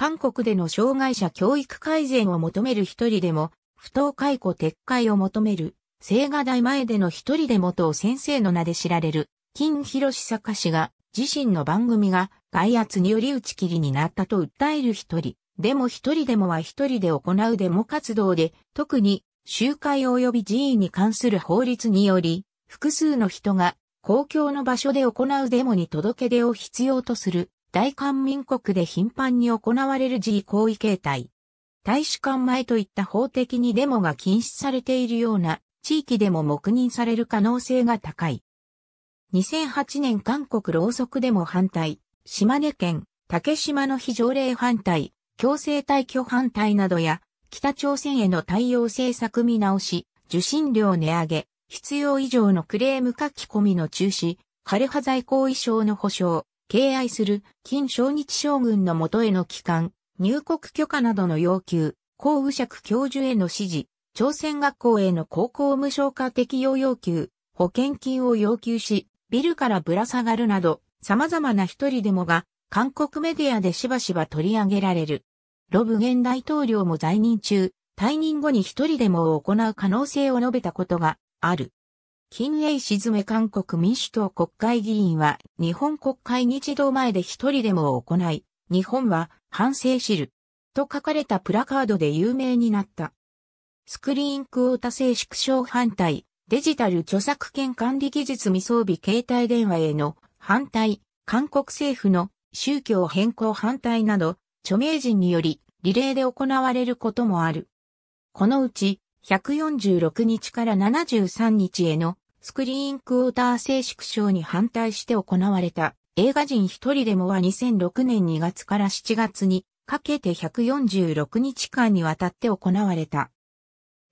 韓国での障害者教育改善を求める一人でも、不当解雇撤回を求める、青瓦台前での一人でもと先生の名で知られる、金広志坂氏が、自身の番組が外圧により打ち切りになったと訴える一人。でも一人でもは一人で行うデモ活動で、特に集会及び寺院に関する法律により、複数の人が公共の場所で行うデモに届け出を必要とする大韓民国で頻繁に行われる自位行為形態。大使館前といった法的にデモが禁止されているような地域でも黙認される可能性が高い。2008年韓国ろうそくデモ反対、島根県、竹島の非条例反対、強制退去反対などや、北朝鮮への対応政策見直し、受信料値上げ、必要以上のクレーム書き込みの中止、枯葉剤庫遺症の保障、敬愛する金正日将軍の元への帰還、入国許可などの要求、高右釈教授への指示、朝鮮学校への高校無償化適用要求、保険金を要求し、ビルからぶら下がるなど、様々な一人でもが、韓国メディアでしばしば取り上げられる。ロブ現大統領も在任中、退任後に一人でもを行う可能性を述べたことがある。金英沈め韓国民主党国会議員は日本国会議事堂前で一人デモを行い、日本は反省知る。と書かれたプラカードで有名になった。スクリーンクオータ制縮小反対、デジタル著作権管理技術未装備携帯電話への反対、韓国政府の宗教変更反対など、著名人によりリレーで行われることもある。このうち、146日から73日へのスクリーンクォーター制縮小に反対して行われた映画人一人でもは2006年2月から7月にかけて146日間にわたって行われた。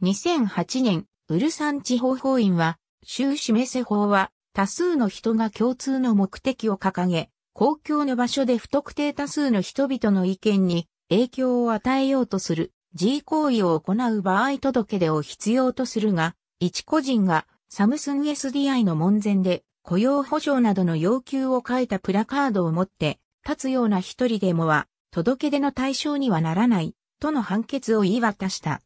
2008年、ウルサン地方法院は、州示せ法は多数の人が共通の目的を掲げ、公共の場所で不特定多数の人々の意見に影響を与えようとする G 行為を行う場合届出を必要とするが、一個人がサムスン SDI の門前で雇用保障などの要求を書いたプラカードを持って立つような一人でもは届け出の対象にはならないとの判決を言い渡した。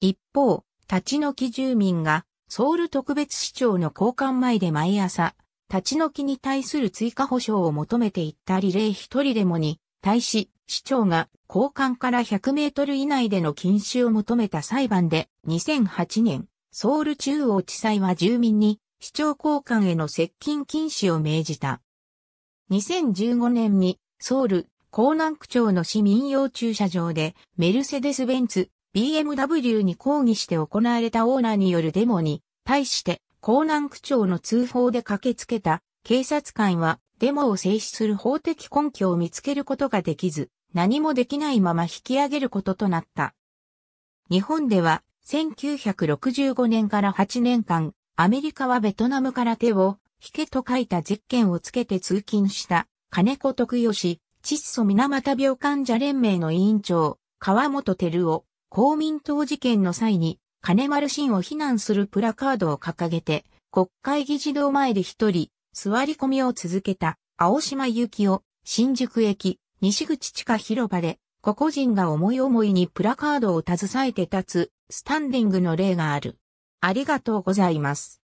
一方、立ち退き住民がソウル特別市長の交換前で毎朝、立ち退きに対する追加保障を求めていったリレー一人でもに対し、市長が交換から100メートル以内での禁止を求めた裁判で2008年、ソウル中央地裁は住民に市長交換への接近禁止を命じた。2015年にソウル江南区長の市民用駐車場でメルセデス・ベンツ BMW に抗議して行われたオーナーによるデモに対して江南区長の通報で駆けつけた警察官はデモを制止する法的根拠を見つけることができず何もできないまま引き上げることとなった。日本では1965年から8年間、アメリカはベトナムから手を、引けと書いた実験をつけて通勤した金子徳義、窒素水俣病患者連盟の委員長、川本照夫、公民党事件の際に、金丸信を非難するプラカードを掲げて、国会議事堂前で一人、座り込みを続けた青島幸夫、新宿駅、西口地下広場で、個々人が思い思いにプラカードを携えて立つ、スタンディングの例がある。ありがとうございます。